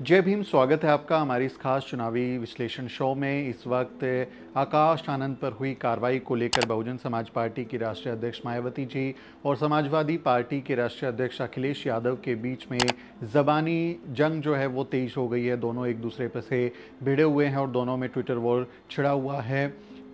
जय भीम स्वागत है आपका हमारी इस खास चुनावी विश्लेषण शो में इस वक्त आकाश आनंद पर हुई कार्रवाई को लेकर बहुजन समाज पार्टी की राष्ट्रीय अध्यक्ष मायावती जी और समाजवादी पार्टी के राष्ट्रीय अध्यक्ष अखिलेश यादव के बीच में ज़बानी जंग जो है वो तेज हो गई है दोनों एक दूसरे पर से भिड़े हुए हैं और दोनों में ट्विटर वॉर छिड़ा हुआ है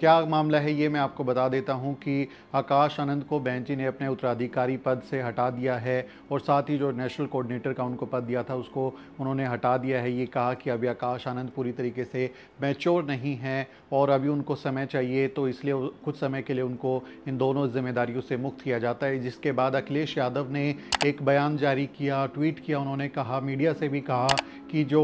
क्या मामला है ये मैं आपको बता देता हूँ कि आकाश आनंद को बेंच ने अपने उत्तराधिकारी पद से हटा दिया है और साथ ही जो नेशनल कोऑर्डिनेटर का उनको पद दिया था उसको उन्होंने हटा दिया है ये कहा कि अभी आकाश आनंद पूरी तरीके से मैच्योर नहीं है और अभी उनको समय चाहिए तो इसलिए कुछ समय के लिए उनको इन दोनों जिम्मेदारियों से मुक्त किया जाता है जिसके बाद अखिलेश यादव ने एक बयान जारी किया ट्वीट किया उन्होंने कहा मीडिया से भी कहा कि जो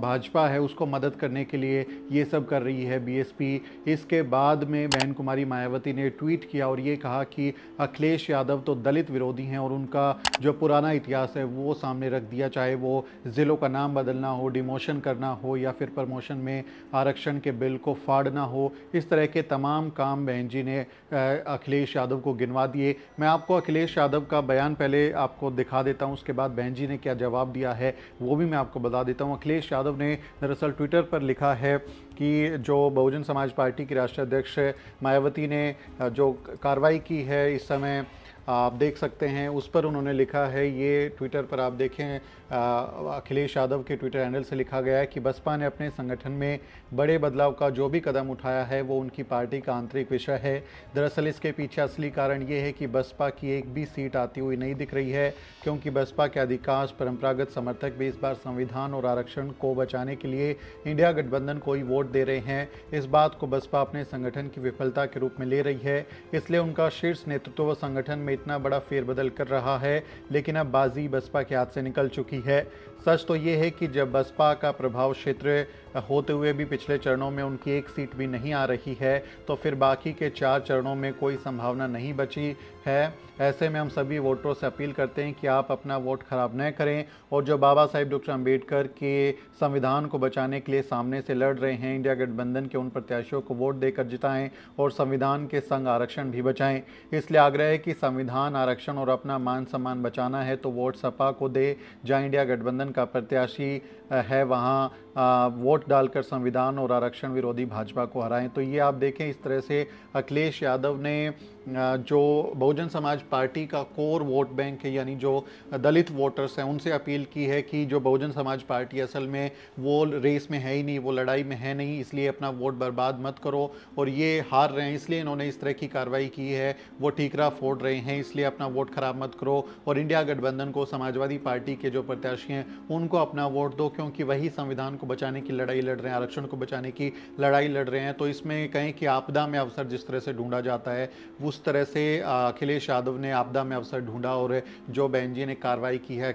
भाजपा है उसको मदद करने के लिए ये सब कर रही है बीएसपी इसके बाद में बहन कुमारी मायावती ने ट्वीट किया और ये कहा कि अखिलेश यादव तो दलित विरोधी हैं और उनका जो पुराना इतिहास है वो सामने रख दिया चाहे वो ज़िलों का नाम बदलना हो डिमोशन करना हो या फिर प्रमोशन में आरक्षण के बिल को फाड़ना हो इस तरह के तमाम काम बहन जी ने अखिलेश यादव को गिनवा दिए मैं आपको अखिलेश यादव का बयान पहले आपको दिखा देता हूँ उसके बाद बहन जी ने क्या जवाब दिया है वो भी मैं आपको बता बता देता हूँ अखिलेश यादव ने दरअसल ट्विटर पर लिखा है कि जो बहुजन समाज पार्टी की राष्ट्रीय अध्यक्ष मायावती ने जो कार्रवाई की है इस समय आप देख सकते हैं उस पर उन्होंने लिखा है ये ट्विटर पर आप देखें अखिलेश यादव के ट्विटर हैंडल से लिखा गया है कि बसपा ने अपने संगठन में बड़े बदलाव का जो भी कदम उठाया है वो उनकी पार्टी का आंतरिक विषय है दरअसल इसके पीछे असली कारण ये है कि बसपा की एक भी सीट आती हुई नहीं दिख रही है क्योंकि बसपा के अधिकांश परंपरागत समर्थक भी इस बार संविधान और आरक्षण को बचाने के लिए इंडिया गठबंधन को ही वोट दे रहे हैं इस बात को बसपा अपने संगठन की विफलता के रूप में ले रही है इसलिए उनका शीर्ष नेतृत्व व संगठन में इतना बड़ा फेरबदल कर रहा है लेकिन अब बाजी बसपा के हाथ से निकल चुकी है सच तो ये है कि जब बसपा का प्रभाव क्षेत्र होते हुए भी पिछले चरणों में उनकी एक सीट भी नहीं आ रही है तो फिर बाकी के चार चरणों में कोई संभावना नहीं बची है ऐसे में हम सभी वोटरों से अपील करते हैं कि आप अपना वोट खराब न करें और जो बाबा साहेब डॉक्टर अम्बेडकर के संविधान को बचाने के लिए सामने से लड़ रहे हैं इंडिया गठबंधन के उन प्रत्याशियों को वोट देकर जिताएं और संविधान के संग आरक्षण भी बचाएं इसलिए आग्रह है कि संविधान आरक्षण और अपना मान सम्मान बचाना है तो वोट सपा को दे जहाँ इंडिया गठबंधन गठबंधन का प्रत्याशी है वहाँ वोट डालकर संविधान और आरक्षण विरोधी भाजपा को हराएं तो ये आप देखें इस तरह से अखिलेश यादव ने जो बहुजन समाज पार्टी का कोर वोट बैंक है यानी जो दलित वोटर्स हैं उनसे अपील की है कि जो बहुजन समाज पार्टी असल में वो रेस में है ही नहीं वो लड़ाई में है नहीं इसलिए अपना वोट बर्बाद मत करो और ये हार रहे हैं इसलिए इन्होंने इस तरह की कार्रवाई की है वो ठीकरा फोड़ रहे हैं इसलिए अपना वोट खराब मत करो और इंडिया गठबंधन को समाजवादी पार्टी के जो प्रत्याशी हैं उनको अपना वोट दो क्योंकि वही संविधान को बचाने की लड़ाई लड़ रहे हैं आरक्षण को बचाने की लड़ाई लड़ रहे हैं तो इसमें कहें कि आपदा में अवसर जिस तरह से ढूंढा जाता है उस तरह से अखिलेश यादव ने आपदा में अवसर ढूंढा और जो जी ने कार्रवाई की है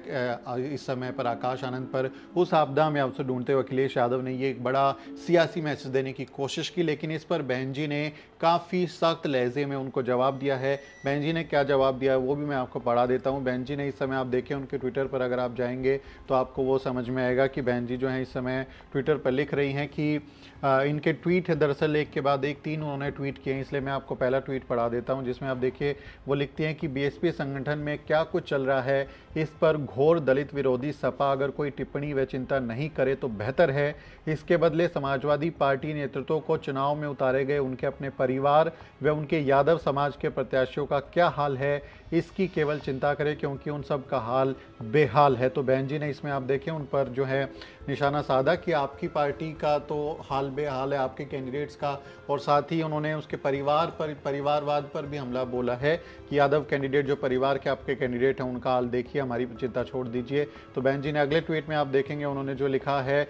इस समय पर आकाश आनंद पर उस आपदा में अवसर ढूंढते हुए अखिलेश यादव ने ये एक बड़ा सियासी मैसेज देने की कोशिश की लेकिन इस पर जी ने काफ़ी सख्त लहजे में उनको जवाब दिया है जी ने क्या जवाब दिया है वो भी मैं आपको पढ़ा देता हूँ जी ने इस समय आप देखें उनके ट्विटर पर अगर आप जाएंगे तो तो आपको वो समझ में आएगा कि बहन जी जो हैं इस समय ट्विटर पर लिख रही हैं कि आ, इनके ट्वीट दरअसल एक के बाद एक तीन उन्होंने ट्वीट किए हैं इसलिए मैं आपको पहला ट्वीट पढ़ा देता हूं जिसमें आप देखिए वो लिखती हैं कि बीएसपी संगठन में क्या कुछ चल रहा है इस पर घोर दलित विरोधी सपा अगर कोई टिप्पणी व चिंता नहीं करे तो बेहतर है इसके बदले समाजवादी पार्टी नेतृत्व को चुनाव में उतारे गए उनके अपने परिवार व उनके यादव समाज के प्रत्याशियों का क्या हाल है इसकी केवल चिंता करें क्योंकि उन सब का हाल बेहाल है तो बहन जी ने इस जिसमें आप देखें उन पर जो है निशाना साधा कि आपकी पार्टी का तो हाल बेहाल है आपके कैंडिडेट्स का और साथ ही उन्होंने उसके परिवार पर परिवारवाद पर भी हमला बोला है कि यादव कैंडिडेट जो परिवार के आपके कैंडिडेट हैं उनका हाल देखिए हमारी चिंता छोड़ दीजिए तो बहन जी ने अगले ट्वीट में आप देखेंगे उन्होंने जो लिखा है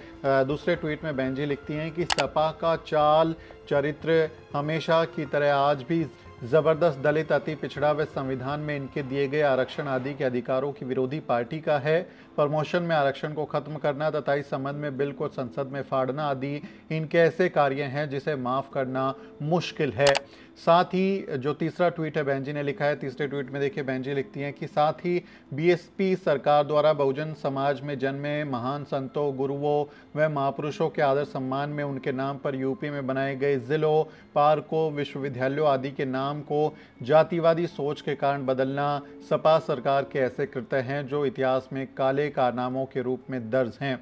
दूसरे ट्वीट में बहन जी लिखती हैं कि सपा का चाल चरित्र हमेशा की तरह आज भी ज़बरदस्त दलित अति पिछड़ा व संविधान में इनके दिए गए आरक्षण आदि के अधिकारों की विरोधी पार्टी का है प्रमोशन में आरक्षण को खत्म करना तथा इस संबंध में बिल को संसद में फाड़ना आदि इनके ऐसे कार्य हैं जिसे माफ़ करना मुश्किल है साथ ही जो तीसरा ट्वीट है बहन ने लिखा है तीसरे ट्वीट में देखिए बहन जी लिखती हैं कि साथ ही बीएसपी सरकार द्वारा बहुजन समाज में जन्मे महान संतों गुरुओं व महापुरुषों के आदर सम्मान में उनके नाम पर यूपी में बनाए गए ज़िलों पार्कों विश्वविद्यालयों आदि के नाम को जातिवादी सोच के कारण बदलना सपा सरकार के ऐसे कृत्य हैं जो इतिहास में काले कारनामों के रूप में दर्ज हैं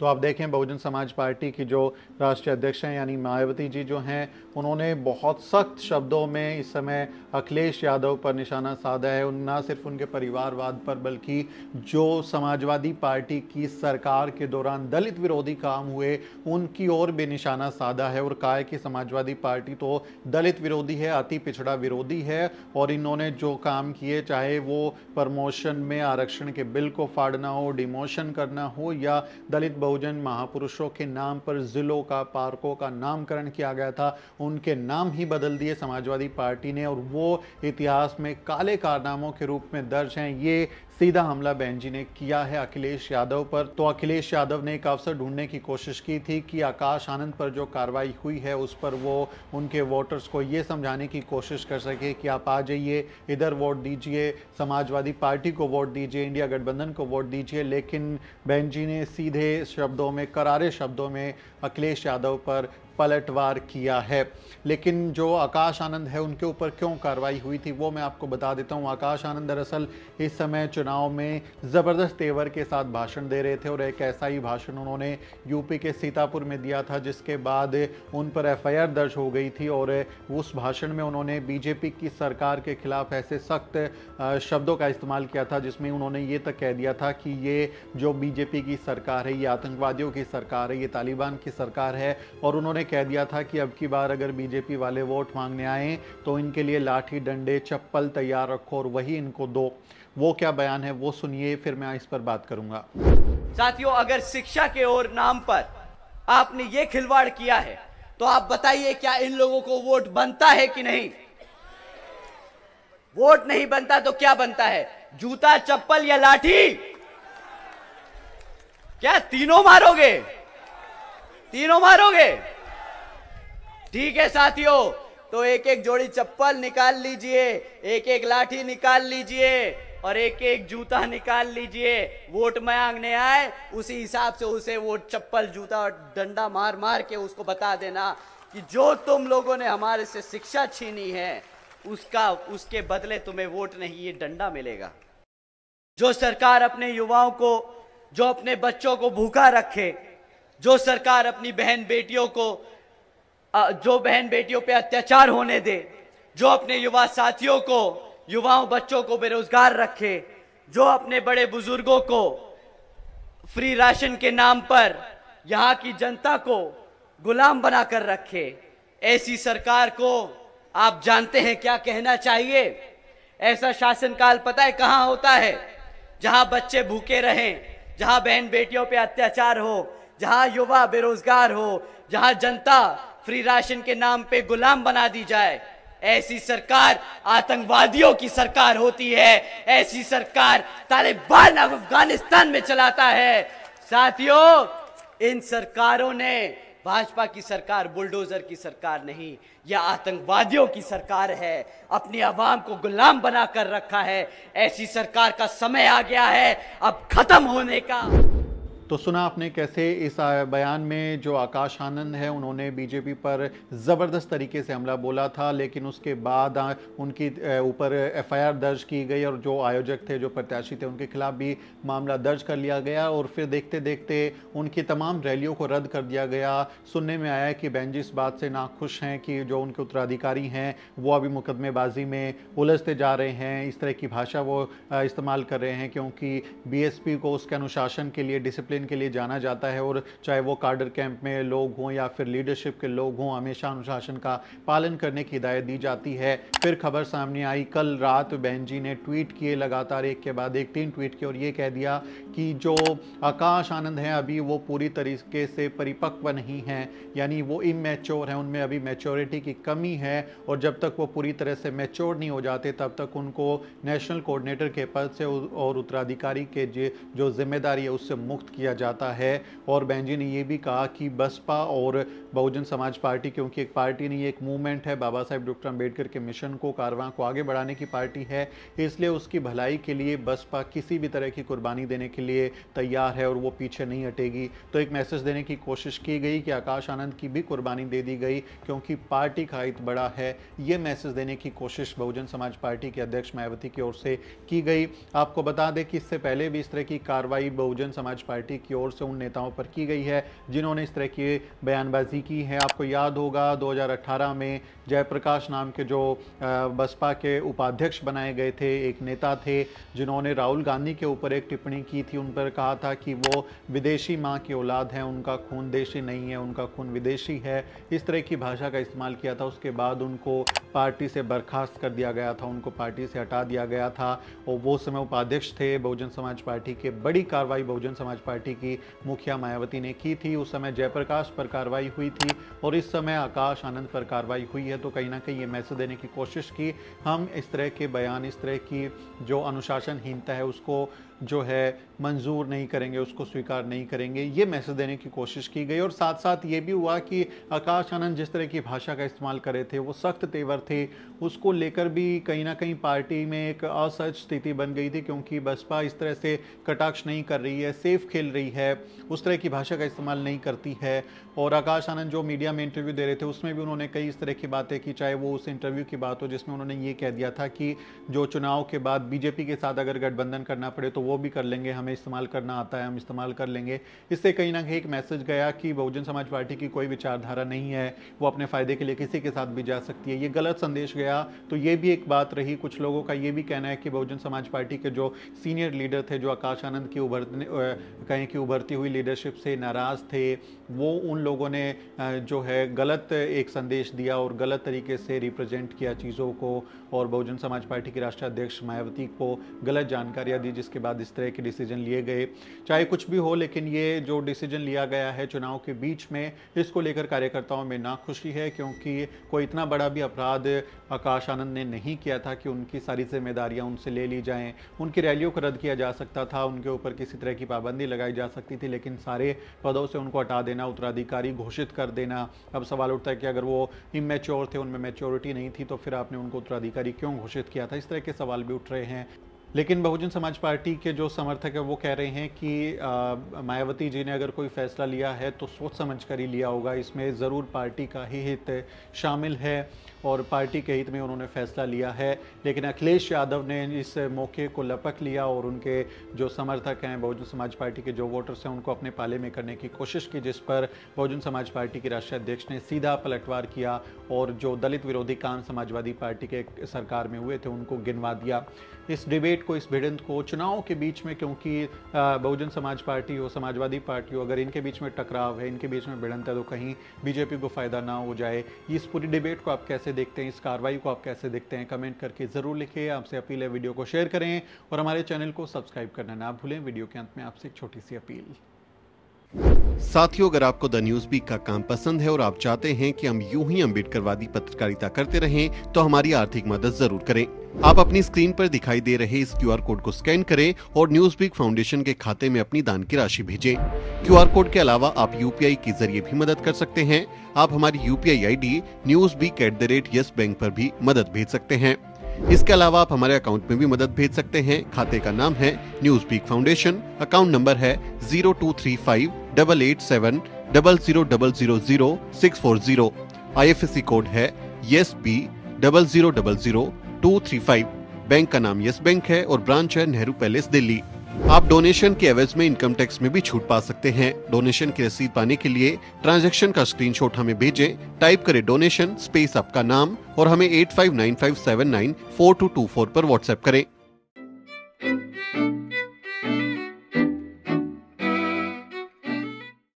तो आप देखें बहुजन समाज पार्टी की जो राष्ट्रीय अध्यक्ष हैं यानी मायावती जी जो हैं उन्होंने बहुत सख्त शब्दों में इस समय अखिलेश यादव पर निशाना साधा है उन ना सिर्फ उनके परिवारवाद पर बल्कि जो समाजवादी पार्टी की सरकार के दौरान दलित विरोधी काम हुए उनकी ओर भी निशाना साधा है और कहा है कि समाजवादी पार्टी तो दलित विरोधी है अति पिछड़ा विरोधी है और इन्होंने जो काम किए चाहे वो प्रमोशन में आरक्षण के बिल को फाड़ना हो डिमोशन करना हो या दलित बहुजन महापुरुषों के नाम पर ज़िलों का पार्कों का नामकरण किया गया था उनके नाम ही बदल दिए समाजवादी पार्टी ने और वो इतिहास में काले कारनामों के रूप में दर्ज हैं ये सीधा हमला बहन जी ने किया है अखिलेश यादव पर तो अखिलेश यादव ने एक अवसर ढूंढने की कोशिश की थी कि आकाश आनंद पर जो कार्रवाई हुई है उस पर वो उनके वोटर्स को ये समझाने की कोशिश कर सके कि आप आ जाइए इधर वोट दीजिए समाजवादी पार्टी को वोट दीजिए इंडिया गठबंधन को वोट दीजिए लेकिन बहन जी ने सीधे शब्दों में करारे शब्दों में अखिलेश यादव पर पलटवार किया है लेकिन जो आकाश आनंद है उनके ऊपर क्यों कार्रवाई हुई थी वो मैं आपको बता देता हूँ आकाश आनंद दरअसल इस समय चुनाव में ज़बरदस्त तेवर के साथ भाषण दे रहे थे और एक ऐसा ही भाषण उन्होंने यूपी के सीतापुर में दिया था जिसके बाद उन पर एफ दर्ज हो गई थी और उस भाषण में उन्होंने बीजेपी की सरकार के खिलाफ ऐसे सख्त शब्दों का इस्तेमाल किया था जिसमें उन्होंने ये तक कह दिया था कि ये जो बीजेपी की सरकार है ये आतंकवादियों की सरकार है ये तालिबान की सरकार है और उन्होंने कह दिया था कि अब की बार अगर बीजेपी वाले वोट मांगने आए तो इनके लिए लाठी डंडे चप्पल तैयार रखो और वही इनको दो वो क्या बयान है वो सुनिए फिर मैं इस पर बात करूंगा साथियों अगर शिक्षा के और नाम पर आपने ये खिलवाड़ किया है तो आप बताइए क्या इन लोगों को वोट बनता है कि नहीं वोट नहीं बनता तो क्या बनता है जूता चप्पल या लाठी क्या तीनों मारोगे तीनों मारोगे ठीक है साथियों तो एक एक जोड़ी चप्पल निकाल लीजिए एक एक लाठी निकाल लीजिए और एक एक जूता निकाल लीजिए वोट मांगने आए उसी हिसाब से उसे वो चप्पल जूता और डंडा मार मार के उसको बता देना कि जो तुम लोगों ने हमारे से शिक्षा छीनी है उसका उसके बदले तुम्हें वोट नहीं ये डंडा मिलेगा जो सरकार अपने युवाओं को जो अपने बच्चों को भूखा रखे जो सरकार अपनी बहन बेटियों को जो बहन बेटियों पे अत्याचार होने दे जो अपने युवा साथियों को युवाओं बच्चों को बेरोजगार रखे जो अपने बड़े बुजुर्गों को फ्री राशन के नाम पर यहाँ की जनता को गुलाम बनाकर रखे ऐसी सरकार को आप जानते हैं क्या कहना चाहिए ऐसा शासनकाल पता है कहाँ होता है जहाँ बच्चे भूखे रहें जहाँ बहन बेटियों पे अत्याचार हो जहाँ युवा बेरोजगार हो जहाँ जनता फ्री राशन के नाम पे गुलाम बना दी जाए ऐसी सरकार आतंकवादियों की सरकार होती है ऐसी सरकार तालिबान अफगानिस्तान में चलाता है साथियों इन सरकारों ने भाजपा की सरकार बुलडोजर की सरकार नहीं यह आतंकवादियों की सरकार है अपनी आवाम को गुलाम बनाकर रखा है ऐसी सरकार का समय आ गया है अब खत्म होने का तो सुना आपने कैसे इस बयान में जो आकाश आनंद है उन्होंने बीजेपी पर ज़बरदस्त तरीके से हमला बोला था लेकिन उसके बाद उनकी ऊपर एफआईआर दर्ज की गई और जो आयोजक थे जो प्रत्याशी थे उनके खिलाफ भी मामला दर्ज कर लिया गया और फिर देखते देखते उनकी तमाम रैलियों को रद्द कर दिया गया सुनने में आया कि बेंच इस बात से नाखुश हैं कि जो उनके उत्तराधिकारी हैं वो अभी मुकदमेबाजी में उलझते जा रहे हैं इस तरह की भाषा वो इस्तेमाल कर रहे हैं क्योंकि बी को उसके अनुशासन के लिए डिसिप्लिन कैंपेन के लिए जाना जाता है और चाहे वो कार्डर कैंप में लोग हों या फिर लीडरशिप के लोग हों हमेशा अनुशासन का पालन करने की हिदायत दी जाती है फिर खबर सामने आई कल रात बहन जी ने ट्वीट किए लगातार एक के बाद एक तीन ट्वीट किए और ये कह दिया कि जो आकाश आनंद हैं अभी वो पूरी तरीके से परिपक्व नहीं हैं यानी वो इमेच्योर हैं उनमें अभी मेच्योरिटी की कमी है और जब तक वो पूरी तरह से मेच्योर नहीं हो जाते तब तक उनको नेशनल कोऑर्डिनेटर के पद से और उत्तराधिकारी के जो जिम्मेदारी है उससे मुक्त किया किया जाता है और बैंजी ने यह भी कहा कि बसपा और बहुजन समाज पार्टी क्योंकि एक पार्टी नहीं एक मूवमेंट है बाबा साहेब डॉक्टर अम्बेडकर के मिशन को कारवां को आगे बढ़ाने की पार्टी है इसलिए उसकी भलाई के लिए बसपा किसी भी तरह की कुर्बानी देने के लिए तैयार है और वो पीछे नहीं हटेगी तो एक मैसेज देने की कोशिश की गई कि आकाश आनंद की भी कुर्बानी दे दी गई क्योंकि पार्टी का हित बड़ा है ये मैसेज देने की कोशिश बहुजन समाज पार्टी के अध्यक्ष मायावती की ओर से की गई आपको बता दें कि इससे पहले भी इस तरह की कार्रवाई बहुजन समाज पार्टी की ओर से उन नेताओं पर की गई है जिन्होंने इस तरह की बयानबाजी की है आपको याद होगा 2018 में जयप्रकाश नाम के जो बसपा के उपाध्यक्ष बनाए गए थे एक नेता थे जिन्होंने राहुल गांधी के ऊपर एक टिप्पणी की थी उन पर कहा था कि वो विदेशी माँ की औलाद हैं उनका खून देशी नहीं है उनका खून विदेशी है इस तरह की भाषा का इस्तेमाल किया था उसके बाद उनको पार्टी से बर्खास्त कर दिया गया था उनको पार्टी से हटा दिया गया था और वो समय उपाध्यक्ष थे बहुजन समाज पार्टी के बड़ी कार्रवाई बहुजन समाज पार्टी पार्टी की मुखिया मायावती ने की थी उस समय जयप्रकाश पर कार्रवाई हुई थी और इस समय आकाश आनंद पर कार्रवाई हुई है तो कहीं ना कहीं ये मैसेज देने की कोशिश की हम इस तरह के बयान इस तरह की जो अनुशासनहीनता है उसको जो है मंजूर नहीं करेंगे उसको स्वीकार नहीं करेंगे ये मैसेज देने की कोशिश की गई और साथ साथ ये भी हुआ कि आकाश आनंद जिस तरह की भाषा का इस्तेमाल कर रहे थे वो सख्त तेवर थे उसको लेकर भी कहीं ना कहीं पार्टी में एक असहज स्थिति बन गई थी क्योंकि बसपा इस तरह से कटाक्ष नहीं कर रही है सेफ खेल रही है उस तरह की भाषा का इस्तेमाल नहीं करती है और आकाश आनंद जो मीडिया में इंटरव्यू दे रहे थे उसमें भी उन्होंने कई इस तरह की बातें की चाहे वो उस इंटरव्यू की बात हो जिसमें उन्होंने ये कह दिया था कि जो चुनाव के बाद बीजेपी के साथ अगर गठबंधन करना पड़े तो वो भी कर लेंगे हमें इस्तेमाल करना आता है हम इस्तेमाल कर लेंगे इससे कहीं ना कहीं एक मैसेज गया कि बहुजन समाज पार्टी की कोई विचारधारा नहीं है वो अपने फ़ायदे के लिए किसी के साथ भी जा सकती है ये गलत संदेश गया तो ये भी एक बात रही कुछ लोगों का ये भी कहना है कि बहुजन समाज पार्टी के जो सीनियर लीडर थे जो आकाश आनंद की उभरने कहीं की उभरती हुई लीडरशिप से नाराज़ थे वो उन लोगों ने जो है गलत एक संदेश दिया और गलत तरीके से रिप्रेजेंट किया चीज़ों को और बहुजन समाज पार्टी की राष्ट्रीय अध्यक्ष मायावती को गलत जानकारियाँ दी जिसके बाद बाद इस तरह के डिसीजन लिए गए चाहे कुछ भी हो लेकिन ये जो डिसीजन लिया गया है चुनाव के बीच में इसको लेकर कार्यकर्ताओं में नाखुशी है क्योंकि कोई इतना बड़ा भी अपराध आकाश आनंद ने नहीं किया था कि उनकी सारी जिम्मेदारियां उनसे ले ली जाएं उनकी रैलियों को रद्द किया जा सकता था उनके ऊपर किसी तरह की पाबंदी लगाई जा सकती थी लेकिन सारे पदों से उनको हटा देना उत्तराधिकारी घोषित कर देना अब सवाल उठता है कि अगर वो इमेच्योर थे उनमें मेच्योरिटी नहीं थी तो फिर आपने उनको उत्तराधिकारी क्यों घोषित किया था इस तरह के सवाल भी उठ रहे हैं लेकिन बहुजन समाज पार्टी के जो समर्थक है वो कह रहे हैं कि मायावती जी ने अगर कोई फैसला लिया है तो सोच समझ कर ही लिया होगा इसमें ज़रूर पार्टी का ही हित शामिल है और पार्टी के हित में उन्होंने फैसला लिया है लेकिन अखिलेश यादव ने इस मौके को लपक लिया और उनके जो समर्थक हैं बहुजन समाज पार्टी के जो वोटर्स हैं उनको अपने पाले में करने की कोशिश की जिस पर बहुजन समाज पार्टी के राष्ट्रीय अध्यक्ष ने सीधा पलटवार किया और जो दलित विरोधी काम समाजवादी पार्टी के सरकार में हुए थे उनको गिनवा दिया इस डिबेट को इस भिड़ंत को चुनाव के बीच में क्योंकि बहुजन समाज पार्टी हो समाजवादी पार्टी हो अगर इनके बीच में टकराव है इनके बीच में भिड़ंत है तो कहीं बीजेपी को फ़ायदा ना हो जाए इस पूरी डिबेट को आप कैसे देखते हैं इस कार्रवाई को आप कैसे देखते हैं कमेंट करके ज़रूर लिखिए आपसे अपील है वीडियो को शेयर करें और हमारे चैनल को सब्सक्राइब करना ना भूलें वीडियो के अंत में आपसे एक छोटी सी अपील साथियों अगर आपको द न्यूज बीक का काम पसंद है और आप चाहते हैं कि हम यूं ही अम्बेडकरवादी पत्रकारिता करते रहें तो हमारी आर्थिक मदद जरूर करें आप अपनी स्क्रीन पर दिखाई दे रहे इस क्यूआर कोड को स्कैन करें और न्यूज बीक फाउंडेशन के खाते में अपनी दान की राशि भेजें क्यूआर कोड के अलावा आप यू के जरिए भी मदद कर सकते हैं आप हमारी I D news beak at the rate yes bank आरोप भी मदद भेज सकते हैं इसके अलावा आप हमारे अकाउंट में भी मदद भेज सकते हैं खाते का नाम है news peak foundation account number है zero two three five double eight seven double zero double zero zero six four zero I F S C code है yes B double zero double zero two three five bank का नाम yes bank है और branch है Nehru palace Delhi आप donation के एवज में इनकम टैक्स में भी छूट पा सकते हैं डोनेशन की रसीद पाने के लिए ट्रांजैक्शन का स्क्रीनशॉट हमें भेजें टाइप करें डोनेशन स्पेस आपका नाम और हमें 8595794224 पर व्हाट्सएप करें